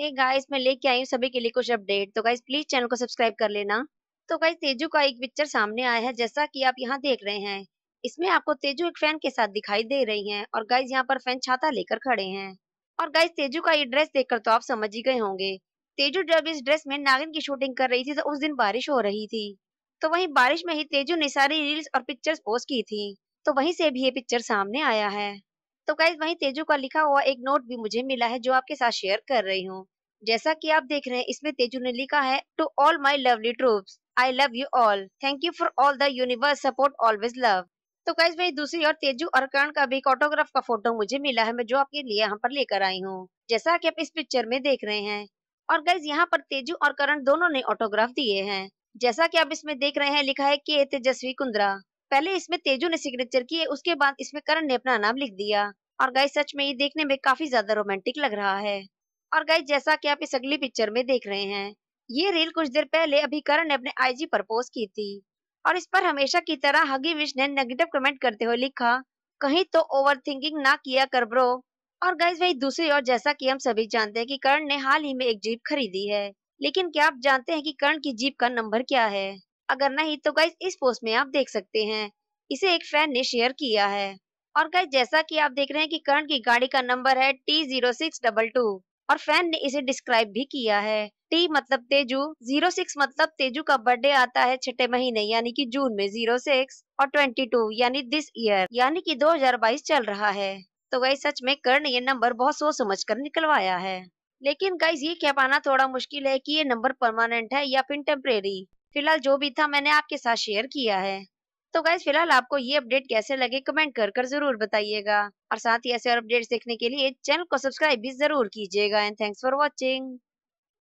hey guys मैं लेके आई हूँ सभी के लिए कुछ अपडेट तो गाइस प्लीज चैनल को सब्सक्राइब कर लेना तो गाइस तेजू का एक पिक्चर सामने आया है जैसा कि आप यहाँ देख रहे हैं इसमें आपको तेजू एक फैन के साथ दिखाई दे रही हैं और गाइस यहाँ पर फैन छाता लेकर खड़े हैं और गाइस तेजू का ये ड्रेस देखकर तो आप समझ ही गए होंगे तेजू जब इस ड्रेस में नागिन की शूटिंग कर रही थी तो उस दिन बारिश हो रही थी तो वही बारिश में ही तेजू ने सारी रील्स और पिक्चर्स पोस्ट की थी तो वही से भी ये पिक्चर सामने आया है तो गाइज वही तेजू का लिखा हुआ एक नोट भी मुझे मिला है जो आपके साथ शेयर कर रही हूँ जैसा कि आप देख रहे हैं इसमें तेजू ने लिखा है to all my lovely troops I love you all thank you for all the universe support always love तो गाइज वही दूसरी और तेजू और कर्ण का भी एक ऑटोग्राफ का फोटो मुझे मिला है मैं जो आपके लिए यहाँ पर लेकर आई हूँ जैसा की आप इस पिक्चर में देख रहे हैं और गाइज यहाँ पर तेजू और करण दोनों ने ऑटोग्राफ दिए हैं जैसा कि आप इसमें देख रहे हैं लिखा है के तेजस्वी कुंद्रा पहले इसमें तेजू ने सिग्नेचर किए उसके बाद इसमें करण ने अपना नाम लिख दिया और गाय सच में ये देखने में काफी ज्यादा रोमांटिक लग रहा है और गाय जैसा की आप इस अगली पिक्चर में देख रहे हैं ये रील कुछ देर पहले अभी करण ने अपने आईजी पर पोस्ट की थी और इस पर हमेशा की तरह हगी विश ने नेगेटिव कमेंट करते हुए लिखा कहीं तो ओवर थिंकिंग ना किया कर ब्रो और गाइस वही दूसरी ओर जैसा कि हम सभी जानते हैं कि करण ने हाल ही में एक जीप खरीदी है लेकिन क्या आप जानते हैं कि करण की जीप का नंबर क्या है अगर नहीं तो गाइज इस पोस्ट में आप देख सकते हैं इसे एक फैन ने शेयर किया है और गाइज जैसा कि आप देख रहे हैं कि करण की गाड़ी का नंबर है T zero six double two और फैन ने इसे डिस्क्राइब भी किया है टी मतलब तेजू जीरो सिक्स मतलब तेजू का बर्थडे आता है छठे महीने यानी कि जून में जीरो सिक्स और ट्वेंटी टू यानी दिस ईयर यानी कि बाईस चल रहा है तो गाई सच में कर्ण ये नंबर बहुत सोच समझ कर निकलवाया है लेकिन गाइज ये कह पाना थोड़ा मुश्किल है कि ये नंबर परमानेंट है या फिर टेम्परेरी फिलहाल जो भी था मैंने आपके साथ शेयर किया है तो गाइज फिलहाल आपको ये अपडेट कैसे लगे कमेंट कर कर जरूर बताइएगा और साथ ही ऐसे और अपडेट्स देखने के लिए चैनल को सब्सक्राइब भी जरूर कीजिएगा एंड थैंक्स फॉर वॉचिंग